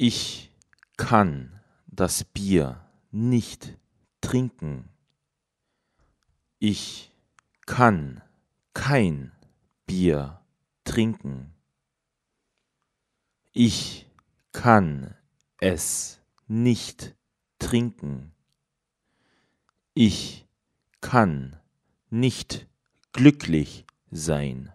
Ich kann das Bier nicht trinken. Ich kann kein Bier trinken. Ich kann es nicht trinken. Ich kann nicht glücklich sein.